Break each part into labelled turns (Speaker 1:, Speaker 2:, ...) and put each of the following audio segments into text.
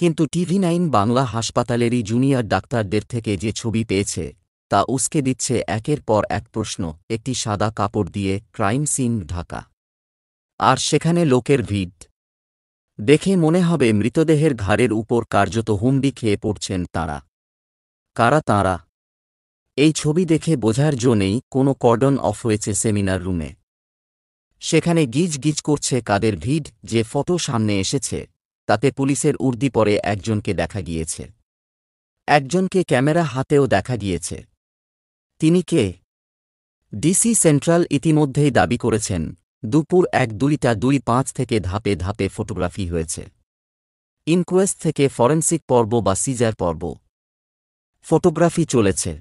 Speaker 1: কিন্তু TV nine Bangla হাসপাতালেরই junior ডাক্তারদের থেকে যে ছবি পেয়েছে তা উসকে দিচ্ছে একের পর এক প্রশ্ন একটি সাদা কাপড় দিয়ে ক্রাইম সিন ঢাকা আর সেখানে লোকের ভিড় দেখে মনে হবে মৃতদেহের ঘাড়ের উপর কার্যত হুমডি খেয়ে পড়ছেন তাঁরা কারা তাঁরা এই ছবি দেখে বোঝার জন্যেই কোনো কর্ডন অফ হয়েছে সেমিনার রুমে সেখানে গিজ গিজ করছে কাদের ভিড় যে ফটো সামনে এসেছে তাতে পুলিশের উর্দি পরে একজনকে দেখা গিয়েছে একজনকে ক্যামেরা হাতেও দেখা গিয়েছে তিনি কে ডিসি সেন্ট্রাল ইতিমধ্যেই দাবি করেছেন দুপুর এক দুইটা দুই পাঁচ থেকে ধাপে ধাপে ফটোগ্রাফি হয়েছে ইনকোয়েস্ট থেকে ফরেন্সিক পর্ব বা সিজার পর্ব ফটোগ্রাফি চলেছে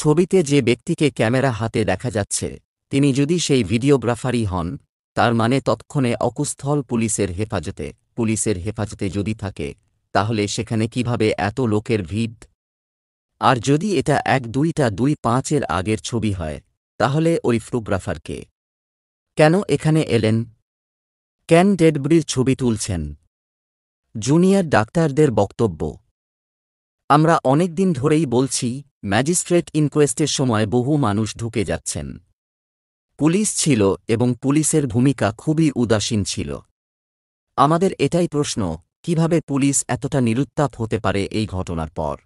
Speaker 1: ছবিতে যে ব্যক্তিকে ক্যামেরা হাতে দেখা যাচ্ছে তিনি যদি সেই ভিডিওগ্রাফারই হন তার মানে তৎক্ষণে অকুস্থল পুলিশের হেফাজতে পুলিশের হেফাজতে যদি থাকে তাহলে সেখানে কিভাবে এত লোকের ভিড় আর যদি এটা এক দুইটা দুই পাঁচের আগের ছবি হয় তাহলে ওই ফটোগ্রাফারকে কেন এখানে এলেন ক্যান ডেডব্রির ছবি তুলছেন জুনিয়র ডাক্তারদের বক্তব্য আমরা অনেক দিন ধরেই বলছি ম্যাজিস্ট্রেট ইনকোয়েস্টের সময় বহু মানুষ ঢুকে যাচ্ছেন পুলিশ ছিল এবং পুলিশের ভূমিকা খুবই উদাসীন ছিল আমাদের এটাই প্রশ্ন কিভাবে পুলিশ এতটা নিরুত্তাপ হতে পারে এই ঘটনার পর